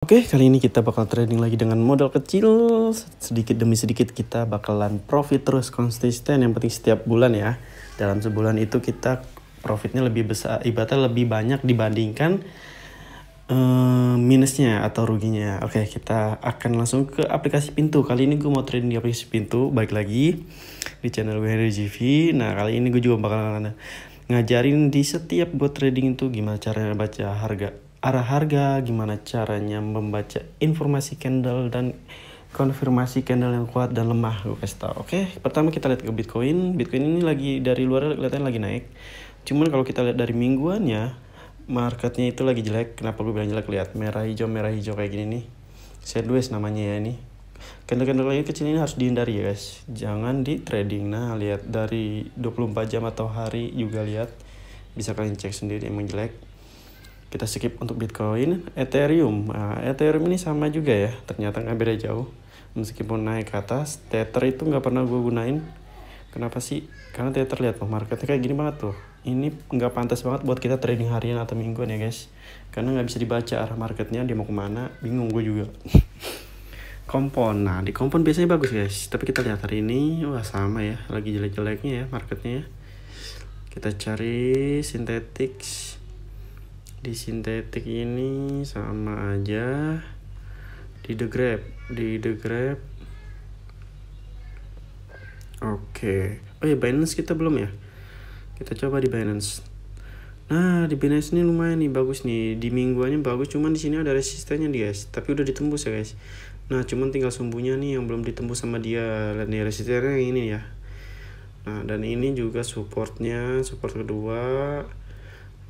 Oke, kali ini kita bakal trading lagi dengan modal kecil. Sedikit demi sedikit kita bakalan profit terus konsisten. Yang penting setiap bulan ya. Dalam sebulan itu kita profitnya lebih besar, ibaratnya lebih banyak dibandingkan uh, minusnya atau ruginya. Oke, kita akan langsung ke aplikasi pintu. Kali ini gue mau trading di aplikasi pintu. Baik lagi di channel gue Henry GV. Nah, kali ini gue juga bakal ngajarin di setiap buat trading itu gimana caranya baca harga arah harga, gimana caranya membaca informasi candle dan konfirmasi candle yang kuat dan lemah gue kasih tau. Oke, okay? pertama kita lihat ke Bitcoin. Bitcoin ini lagi dari luar kelihatannya lagi naik. Cuman kalau kita lihat dari mingguannya, marketnya itu lagi jelek. Kenapa gue bilang jelek? Lihat merah hijau merah hijau kayak gini nih. Sideways namanya ya ini. Candle-candle lagi kecil ini harus dihindari ya guys. Jangan di trading. Nah, lihat dari 24 jam atau hari juga lihat. Bisa kalian cek sendiri emang jelek kita skip untuk Bitcoin, Ethereum. Nah, Ethereum ini sama juga ya, ternyata nggak beda jauh. Meskipun naik ke atas, Tether itu nggak pernah gue gunain. Kenapa sih? Karena Tether lihat loh, marketnya kayak gini banget tuh. Ini nggak pantas banget buat kita trading harian atau mingguan ya guys. Karena nggak bisa dibaca arah marketnya, dia mau kemana, bingung gue juga. kompon, nah di kompon biasanya bagus guys. Tapi kita lihat hari ini, wah sama ya, lagi jelek-jeleknya ya marketnya ya. Kita cari sintetik di sintetik ini sama aja di the grab di the grab oke okay. oh ya Binance kita belum ya kita coba di Binance nah di Binance ini lumayan nih bagus nih di mingguannya bagus cuman di sini ada resistennya nih guys tapi udah ditembus ya guys nah cuman tinggal sumbunya nih yang belum ditembus sama dia dan nih resistennya ini ya nah dan ini juga supportnya support kedua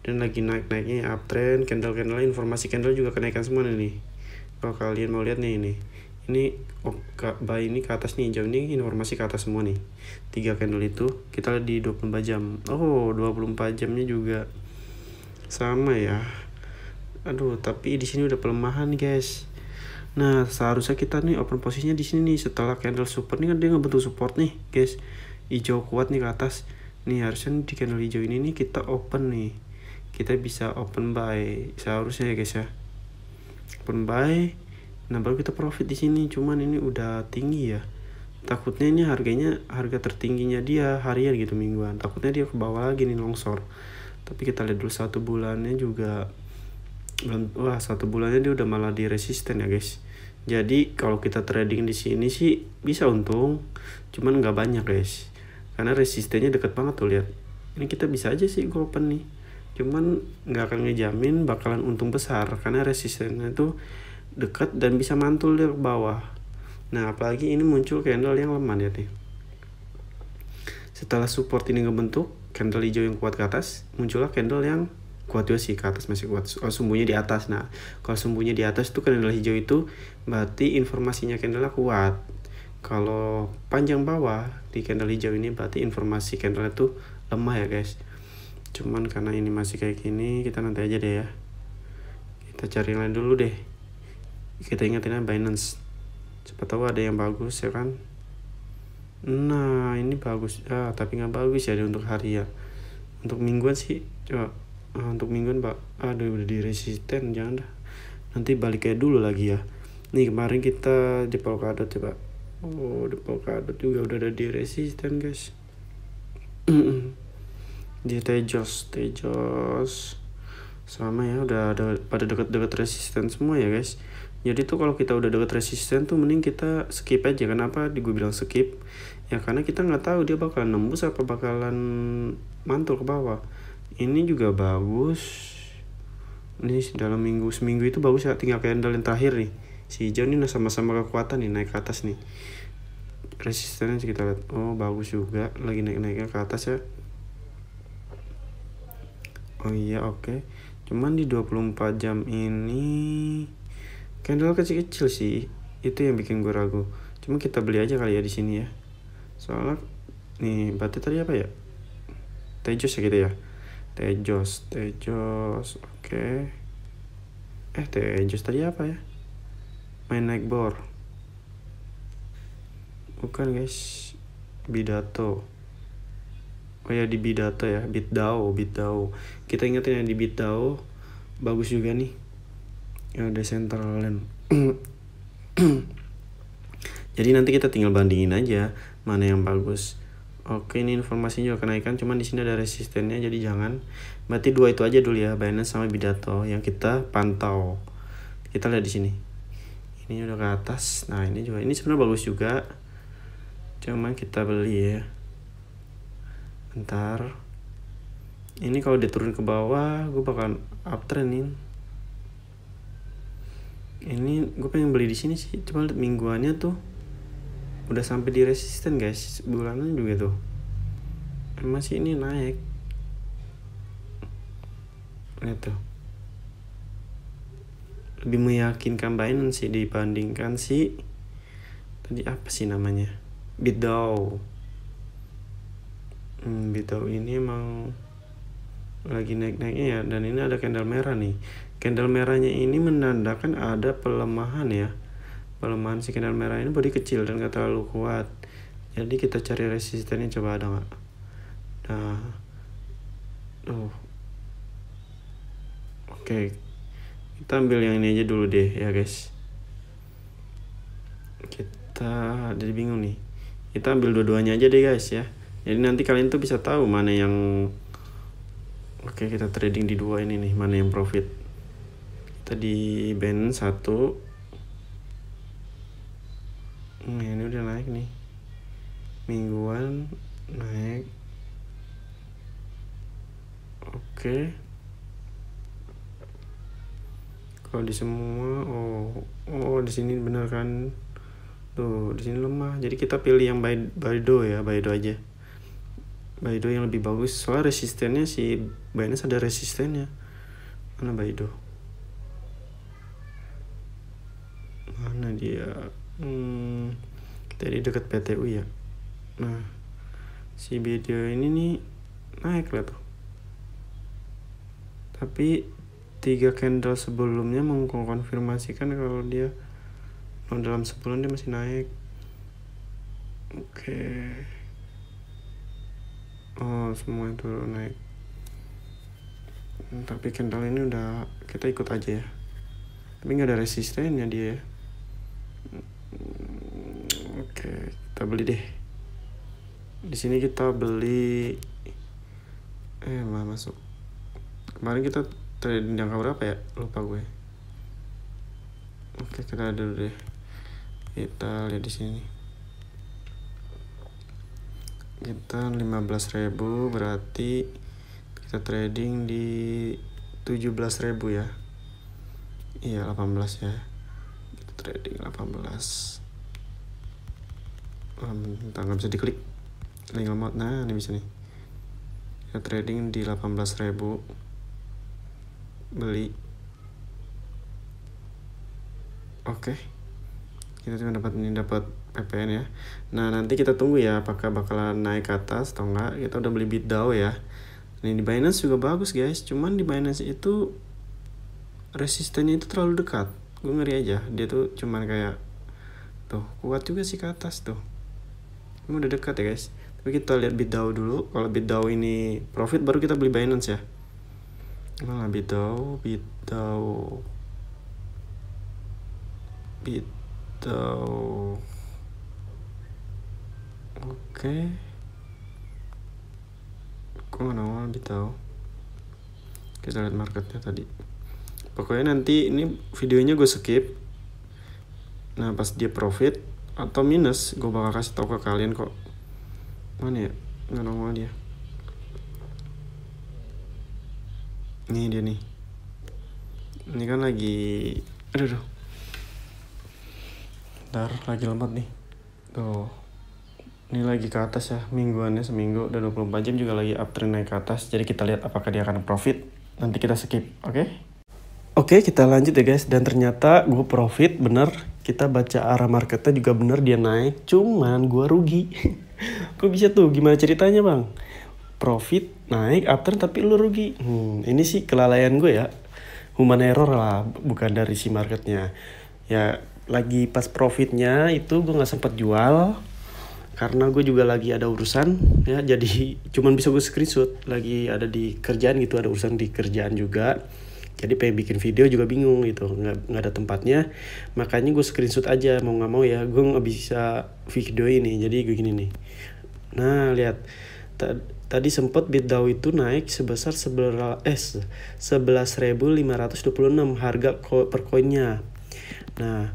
dan lagi naik-naiknya ya, uptrend candle-candle informasi candle juga kenaikan semua nih kalau kalian mau lihat nih ini ini oh, buy ini ke atas nih jam ini informasi ke atas semua nih tiga candle itu kita lihat di 24 jam oh 24 jamnya juga sama ya aduh tapi di sini udah pelemahan guys nah seharusnya kita nih open posisinya di sini nih setelah candle support nih kan dia ngebentuk support nih guys hijau kuat nih ke atas nih harusnya di candle hijau ini nih kita open nih kita bisa open buy seharusnya ya guys ya open buy nah baru kita profit di sini cuman ini udah tinggi ya takutnya ini harganya harga tertingginya dia harian gitu mingguan takutnya dia ke bawah lagi nih longsor tapi kita lihat dulu satu bulannya juga wah satu bulannya dia udah malah di resisten ya guys jadi kalau kita trading di sini sih bisa untung cuman nggak banyak guys karena resistennya deket banget tuh lihat ini kita bisa aja sih gue open nih cuman nggak akan ngejamin bakalan untung besar karena resistennya itu dekat dan bisa mantul dari bawah nah apalagi ini muncul candle yang lemah ya nih setelah support ini ngebentuk candle hijau yang kuat ke atas muncullah candle yang kuat juga sih ke atas masih kuat oh, sumbunya di atas nah kalau sumbunya di atas itu candle hijau itu berarti informasinya candle kuat kalau panjang bawah di candle hijau ini berarti informasi candle itu lemah ya guys cuman karena ini masih kayak gini kita nanti aja deh ya kita cari lain dulu deh kita ingetin Binance siapa tahu ada yang bagus ya kan nah ini bagus ah tapi nggak bagus ya untuk harian ya. untuk mingguan sih coba ah, untuk mingguan pak aduh udah di resisten jangan dah nanti balik kayak dulu lagi ya nih kemarin kita di Polkadot coba oh di Polkadot juga udah ada di resisten guys di Tejos Tejos sama ya udah ada pada deket-deket resisten semua ya guys jadi tuh kalau kita udah deket resisten tuh mending kita skip aja kenapa di gue bilang skip ya karena kita nggak tahu dia bakalan nembus apa bakalan mantul ke bawah ini juga bagus ini dalam minggu seminggu itu bagus ya tinggal candle yang terakhir nih si hijau ini sama-sama kekuatan nih naik ke atas nih resistennya kita lihat oh bagus juga lagi naik-naiknya ke atas ya oh iya oke okay. cuman di 24 jam ini candle kecil-kecil sih itu yang bikin gue ragu cuma kita beli aja kali ya di sini ya soalnya nih batu tadi apa ya tejos ya gitu ya tejos tejos oke okay. eh tejos tadi apa ya main naik bor bukan guys bidato oh ya di bidata ya bitdao bitdao kita ingetin yang di bitdao bagus juga nih yang ada central land jadi nanti kita tinggal bandingin aja mana yang bagus oke ini informasinya juga kenaikan cuman di sini ada resistennya jadi jangan berarti dua itu aja dulu ya Binance sama Bidato yang kita pantau kita lihat di sini ini udah ke atas nah ini juga ini sebenarnya bagus juga cuman kita beli ya Bentar. ini kalau dia turun ke bawah gue bakal uptrend nih ini gue pengen beli di sini sih cuma lihat mingguannya tuh udah sampai di resisten guys bulanan juga tuh masih ini naik lihat tuh lebih meyakinkan Binance sih dibandingkan sih. tadi apa sih namanya Bidow hmm, Bitau ini emang lagi naik-naiknya ya dan ini ada candle merah nih candle merahnya ini menandakan ada pelemahan ya pelemahan si candle merah ini body kecil dan gak terlalu kuat jadi kita cari resistennya coba ada nggak nah oh. oke okay. kita ambil yang ini aja dulu deh ya guys kita jadi bingung nih kita ambil dua-duanya aja deh guys ya jadi nanti kalian tuh bisa tahu mana yang oke kita trading di dua ini nih mana yang profit Tadi band satu nah ini udah naik nih mingguan naik oke kalau di semua oh oh di sini bener kan tuh di sini lemah jadi kita pilih yang by by do ya by do aja Baidu yang lebih bagus soal resistennya si Binance ada resistennya mana Baidu mana dia hmm, tadi dekat PTU ya nah si video ini nih naik lah tuh tapi tiga candle sebelumnya mengkonfirmasikan kalau dia dalam sebulan dia masih naik oke okay oh, semuanya itu naik hmm, tapi kental ini udah kita ikut aja ya tapi nggak ada resistennya dia ya oke kita beli deh di sini kita beli eh malah masuk kemarin kita trading jangka berapa ya lupa gue oke kita ada dulu deh kita lihat di sini kita 15.000 berarti kita trading di 17.000 ya iya 18 ya kita trading 18 um, nggak bisa diklik link lemot nah ini bisa nih kita trading di 18.000 beli oke okay. kita cuma dapat ini dapat APN ya. Nah nanti kita tunggu ya apakah bakalan naik ke atas atau enggak. Kita udah beli BitDAO ya. Ini di Binance juga bagus guys. Cuman di Binance itu resistennya itu terlalu dekat. Gue ngeri aja. Dia tuh cuman kayak tuh kuat juga sih ke atas tuh. Ini udah dekat ya guys. Tapi kita lihat BitDAO dulu. Kalau BitDAO ini profit baru kita beli Binance ya. Mana BitDAO, BitDAO, BitDAO. Oke, gue nggak mau lebih tahu kita lihat marketnya tadi pokoknya nanti ini videonya gue skip nah pas dia profit atau minus gue bakal kasih tau ke kalian kok mana ya nggak nongol dia ini dia nih ini kan lagi aduh, aduh. ntar lagi lemot nih tuh ini lagi ke atas ya mingguannya seminggu dan 24 jam juga lagi uptrend naik ke atas jadi kita lihat apakah dia akan profit nanti kita skip oke okay? oke okay, kita lanjut ya guys dan ternyata gue profit bener kita baca arah marketnya juga bener dia naik cuman gue rugi kok bisa tuh gimana ceritanya bang profit naik uptrend tapi lu rugi hmm, ini sih kelalaian gue ya human error lah bukan dari si marketnya ya lagi pas profitnya itu gue nggak sempet jual karena gue juga lagi ada urusan ya jadi cuman bisa gue screenshot lagi ada di kerjaan gitu ada urusan di kerjaan juga jadi pengen bikin video juga bingung gitu nggak nggak ada tempatnya makanya gue screenshot aja mau nggak mau ya gue nggak bisa video ini jadi gue gini nih nah lihat tadi sempat BitDAO itu naik sebesar eh, sebelas lima ratus dua puluh enam harga per koinnya. Nah,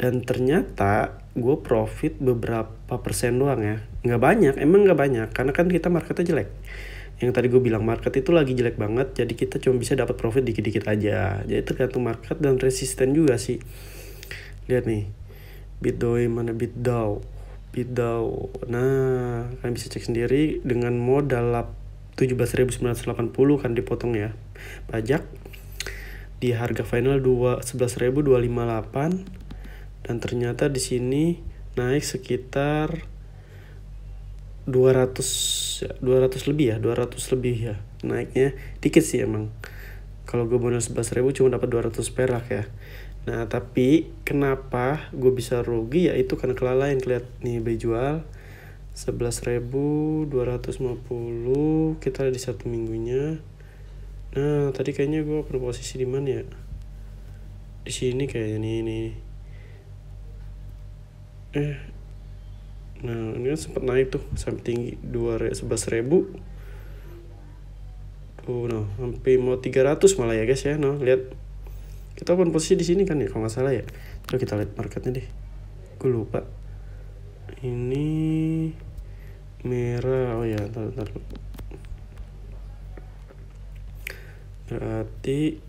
dan ternyata gue profit beberapa persen doang ya nggak banyak emang nggak banyak karena kan kita marketnya jelek yang tadi gue bilang market itu lagi jelek banget jadi kita cuma bisa dapat profit dikit-dikit aja jadi tergantung market dan resisten juga sih lihat nih bitdoi mana bitdao bitdao nah kalian bisa cek sendiri dengan modal 17.980 kan dipotong ya pajak di harga final 11.258 dan ternyata di sini naik sekitar 200 200 lebih ya 200 lebih ya naiknya dikit sih emang kalau gue bonus 11 ribu cuma dapat 200 perak ya nah tapi kenapa gue bisa rugi ya itu karena kelalaian keliat nih lima 11.250 kita ada di satu minggunya nah tadi kayaknya gue berposisi posisi di mana ya di sini kayaknya nih nih eh nah ini kan sempat naik tuh sampai tinggi dua sebelas ribu oh no nah, sampai mau 300 malah ya guys ya no nah, lihat kita pun posisi di sini kan ya kalau nggak salah ya Coba kita lihat marketnya deh gue lupa ini merah oh ya ntar, ntar. berarti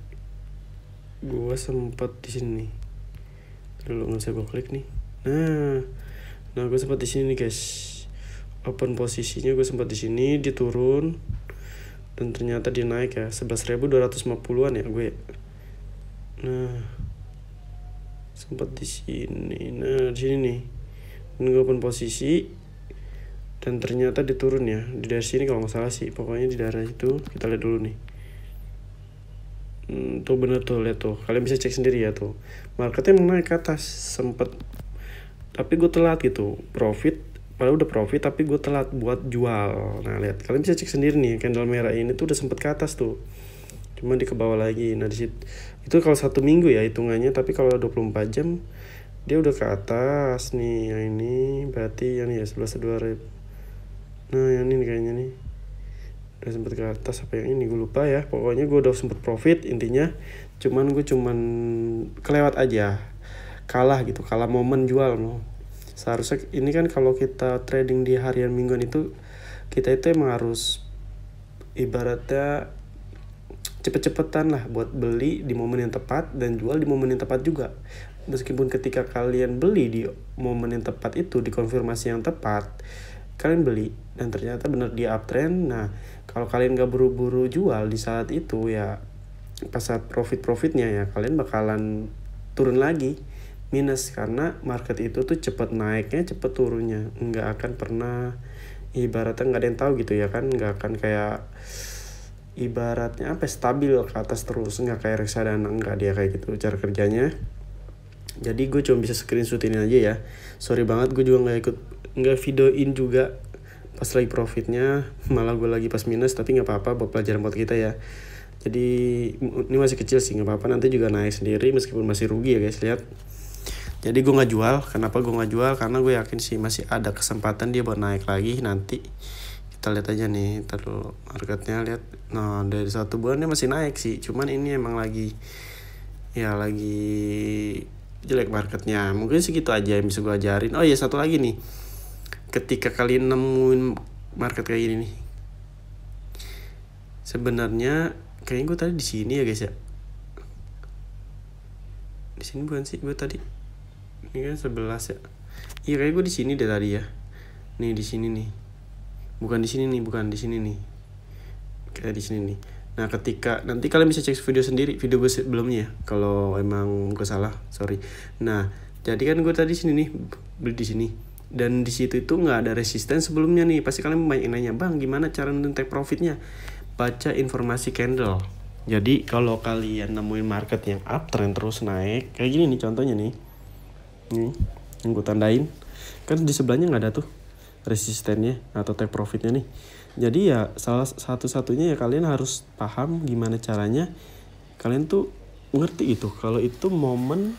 gue sempat di sini dulu nggak saya gue klik nih nah nah gue sempat di sini nih guys open posisinya gue sempat di sini diturun dan ternyata dia naik ya 11.250-an ya gue nah sempat di sini nah di sini nih dan gue open posisi dan ternyata diturun ya di daerah sini kalau nggak salah sih pokoknya di daerah itu kita lihat dulu nih hmm, tuh bener tuh lihat tuh kalian bisa cek sendiri ya tuh marketnya emang naik ke atas sempet tapi gue telat gitu profit padahal udah profit tapi gue telat buat jual nah lihat kalian bisa cek sendiri nih candle merah ini tuh udah sempet ke atas tuh cuman di ke lagi nah di itu kalau satu minggu ya hitungannya tapi kalau 24 jam dia udah ke atas nih yang ini berarti yang ini ya sebelas dua ribu nah yang ini kayaknya nih udah sempet ke atas apa yang ini gue lupa ya pokoknya gue udah sempet profit intinya cuman gue cuman kelewat aja kalah gitu kalah momen jual loh seharusnya ini kan kalau kita trading di harian mingguan itu kita itu emang harus ibaratnya cepet-cepetan lah buat beli di momen yang tepat dan jual di momen yang tepat juga meskipun ketika kalian beli di momen yang tepat itu di konfirmasi yang tepat kalian beli dan ternyata benar dia uptrend nah kalau kalian gak buru-buru jual di saat itu ya pas saat profit profitnya ya kalian bakalan turun lagi minus karena market itu tuh cepet naiknya cepet turunnya nggak akan pernah ibaratnya nggak ada yang tahu gitu ya kan nggak akan kayak ibaratnya apa ya, stabil ke atas terus nggak kayak reksadana enggak dia kayak gitu cara kerjanya jadi gue cuma bisa screenshot ini aja ya sorry banget gue juga nggak ikut nggak videoin juga pas lagi profitnya malah gue lagi pas minus tapi nggak apa-apa buat pelajaran buat kita ya jadi ini masih kecil sih nggak apa-apa nanti juga naik sendiri meskipun masih rugi ya guys lihat jadi gue nggak jual kenapa gue nggak jual karena gue yakin sih masih ada kesempatan dia buat naik lagi nanti kita lihat aja nih terus marketnya lihat nah dari satu bulan dia masih naik sih cuman ini emang lagi ya lagi jelek marketnya mungkin segitu aja yang bisa gue ajarin oh iya satu lagi nih ketika kalian nemuin market kayak gini nih sebenarnya kayaknya gue tadi di sini ya guys ya di sini bukan sih gue tadi ini kan 11 ya iya kayak gue di sini deh tadi ya nih di sini nih bukan di sini nih bukan di sini nih kayak di sini nih nah ketika nanti kalian bisa cek video sendiri video gue sebelumnya ya, kalau emang gue salah sorry nah jadi kan gue tadi sini nih beli di sini dan di situ itu nggak ada resisten sebelumnya nih pasti kalian banyak nanya bang gimana cara nentek profitnya baca informasi candle jadi kalau kalian nemuin market yang uptrend terus naik kayak gini nih contohnya nih nih yang gue tandain kan di sebelahnya nggak ada tuh resistennya atau take profitnya nih jadi ya salah satu satunya ya kalian harus paham gimana caranya kalian tuh ngerti itu kalau itu momen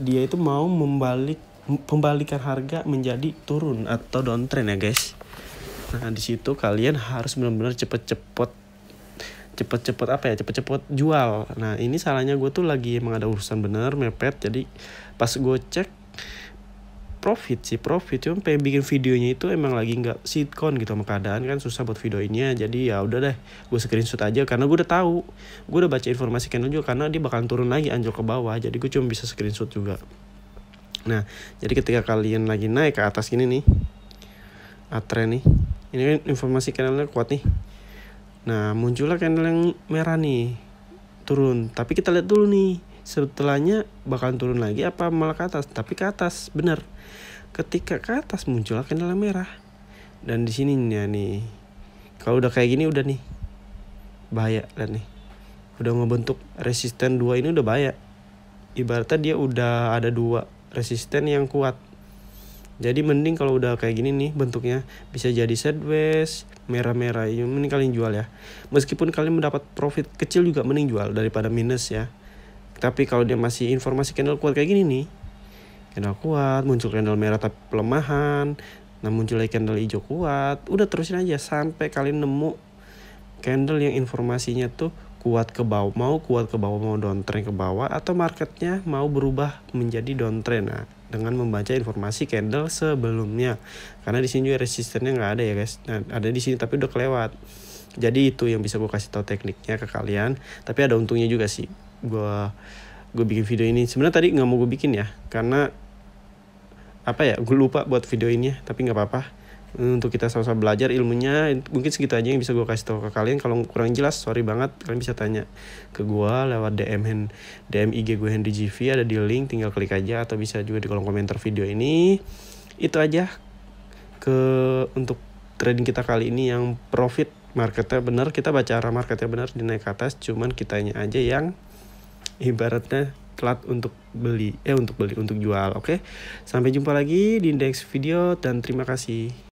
dia itu mau membalik pembalikan harga menjadi turun atau downtrend ya guys nah di situ kalian harus benar-benar cepet-cepet cepet-cepet apa ya cepet-cepet jual nah ini salahnya gue tuh lagi emang ada urusan bener mepet jadi pas gue cek profit sih profit cuma pengen bikin videonya itu emang lagi nggak sitcon gitu sama keadaan kan susah buat videoinnya jadi ya udah deh gue screenshot aja karena gue udah tahu gue udah baca informasi Canon juga karena dia bakal turun lagi anjlok ke bawah jadi gue cuma bisa screenshot juga nah jadi ketika kalian lagi naik ke atas gini nih atre nih ini kan informasi kanalnya kuat nih nah muncullah candle yang merah nih turun tapi kita lihat dulu nih setelahnya bakal turun lagi apa malah ke atas tapi ke atas benar ketika ke atas muncul kendala merah dan di sini ya nih kalau udah kayak gini udah nih bahaya lihat nih udah ngebentuk resisten dua ini udah bahaya ibaratnya dia udah ada dua resisten yang kuat jadi mending kalau udah kayak gini nih bentuknya bisa jadi sideways merah-merah ini mending kalian jual ya meskipun kalian mendapat profit kecil juga mending jual daripada minus ya tapi kalau dia masih informasi candle kuat kayak gini nih, candle kuat, muncul candle merah tapi pelemahan, nah muncul lagi candle hijau kuat, udah terusin aja sampai kalian nemu candle yang informasinya tuh kuat ke bawah, mau kuat ke bawah, mau downtrend ke bawah, atau marketnya mau berubah menjadi downtrend. Nah, dengan membaca informasi candle sebelumnya, karena di sini juga resistennya nggak ada ya guys. Nah, ada di sini tapi udah kelewat. Jadi itu yang bisa gue kasih tahu tekniknya ke kalian. Tapi ada untungnya juga sih gue gue bikin video ini sebenarnya tadi nggak mau gue bikin ya karena apa ya gue lupa buat video ini ya tapi nggak apa-apa hmm, untuk kita sama-sama belajar ilmunya mungkin segitu aja yang bisa gue kasih tahu ke kalian kalau kurang jelas sorry banget kalian bisa tanya ke gue lewat DM hand, DM IG gue Henry GV ada di link tinggal klik aja atau bisa juga di kolom komentar video ini itu aja ke untuk trading kita kali ini yang profit marketnya benar kita baca arah marketnya benar dinaik ke atas cuman kitanya aja yang ibaratnya telat untuk beli eh untuk beli untuk jual oke okay? sampai jumpa lagi di next video dan terima kasih